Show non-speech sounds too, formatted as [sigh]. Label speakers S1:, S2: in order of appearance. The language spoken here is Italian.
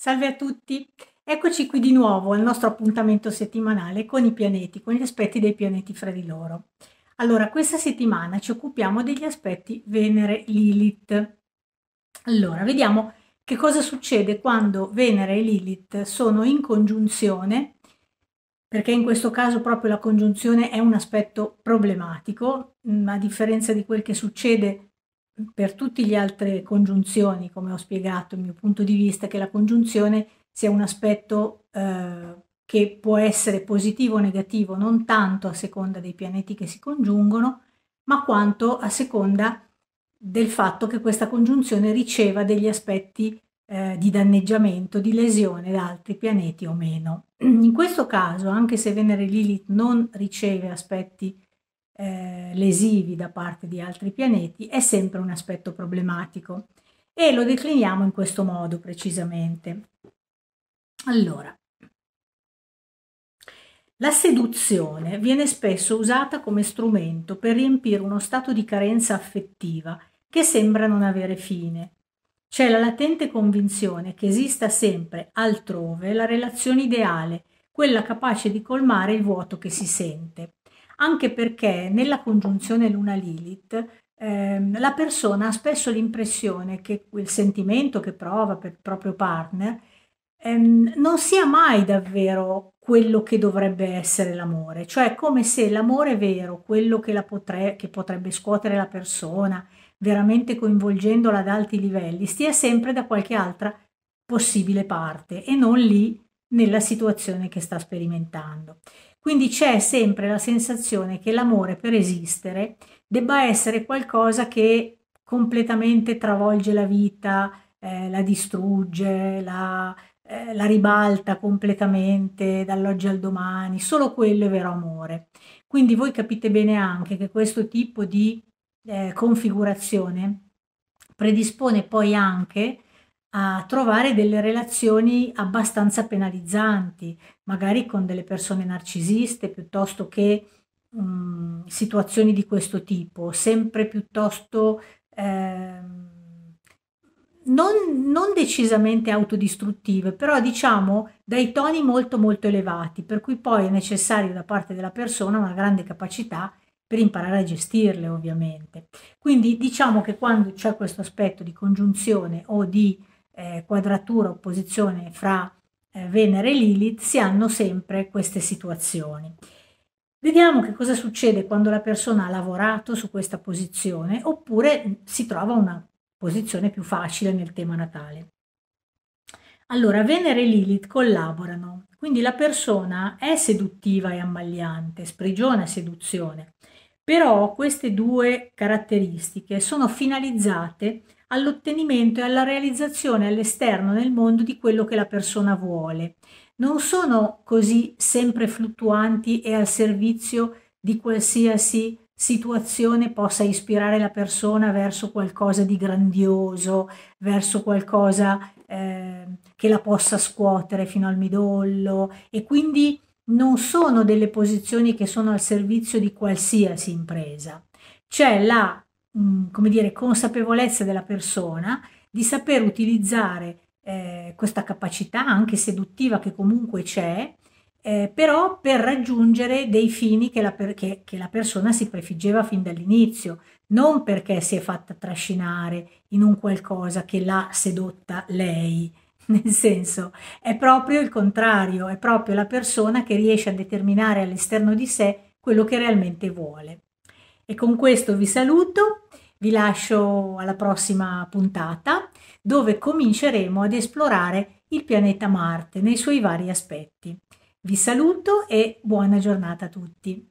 S1: Salve a tutti, eccoci qui di nuovo al nostro appuntamento settimanale con i pianeti, con gli aspetti dei pianeti fra di loro. Allora, questa settimana ci occupiamo degli aspetti Venere-Lilith. Allora, vediamo che cosa succede quando Venere e Lilith sono in congiunzione, perché in questo caso proprio la congiunzione è un aspetto problematico, a differenza di quel che succede per tutte le altre congiunzioni, come ho spiegato il mio punto di vista, è che la congiunzione sia un aspetto eh, che può essere positivo o negativo, non tanto a seconda dei pianeti che si congiungono, ma quanto a seconda del fatto che questa congiunzione riceva degli aspetti eh, di danneggiamento, di lesione da altri pianeti o meno. [clears throat] In questo caso, anche se Venere Lilith non riceve aspetti eh, lesivi da parte di altri pianeti è sempre un aspetto problematico e lo decliniamo in questo modo precisamente. Allora, la seduzione viene spesso usata come strumento per riempire uno stato di carenza affettiva che sembra non avere fine. C'è la latente convinzione che esista sempre altrove la relazione ideale, quella capace di colmare il vuoto che si sente anche perché nella congiunzione Luna-Lilith ehm, la persona ha spesso l'impressione che quel sentimento che prova per il proprio partner ehm, non sia mai davvero quello che dovrebbe essere l'amore, cioè come se l'amore vero, quello che, potre, che potrebbe scuotere la persona, veramente coinvolgendola ad alti livelli, stia sempre da qualche altra possibile parte e non lì nella situazione che sta sperimentando. Quindi c'è sempre la sensazione che l'amore per esistere debba essere qualcosa che completamente travolge la vita, eh, la distrugge, la, eh, la ribalta completamente dall'oggi al domani. Solo quello è vero amore. Quindi voi capite bene anche che questo tipo di eh, configurazione predispone poi anche a trovare delle relazioni abbastanza penalizzanti, magari con delle persone narcisiste piuttosto che mh, mm, situazioni di questo tipo, sempre piuttosto eh, non, non decisamente autodistruttive, però diciamo dai toni molto molto elevati, per cui poi è necessario da parte della persona una grande capacità per imparare a gestirle ovviamente. Quindi diciamo che quando c'è questo aspetto di congiunzione o di eh, quadratura, opposizione fra eh, Venere e Lilith, si hanno sempre queste situazioni. Vediamo che cosa succede quando la persona ha lavorato su questa posizione oppure mm, si trova una posizione più facile nel tema natale. Allora, Venere e Lilith collaborano, quindi la persona è seduttiva e ammagliante, sprigiona seduzione, però queste due caratteristiche sono finalizzate a all'ottenimento e alla realizzazione all'esterno nel mondo di quello che la persona vuole. Non sono così sempre fluttuanti e al servizio di qualsiasi situazione possa ispirare la persona verso qualcosa di grandioso, verso qualcosa eh, che la possa scuotere fino al midollo e quindi non sono delle posizioni che sono al servizio di qualsiasi impresa. C'è la Mm, come dire, consapevolezza della persona di saper utilizzare eh, questa capacità anche seduttiva che comunque c'è, eh, però per raggiungere dei fini che la, per, che, che la persona si prefiggeva fin dall'inizio, non perché si è fatta trascinare in un qualcosa che l'ha sedotta lei. [laughs] Nel senso, è proprio il contrario, è proprio la persona che riesce a determinare all'esterno di sé quello che realmente vuole. E con questo vi saluto, vi lascio alla prossima puntata dove cominceremo ad esplorare il pianeta Marte nei suoi vari aspetti. Vi saluto e buona giornata a tutti.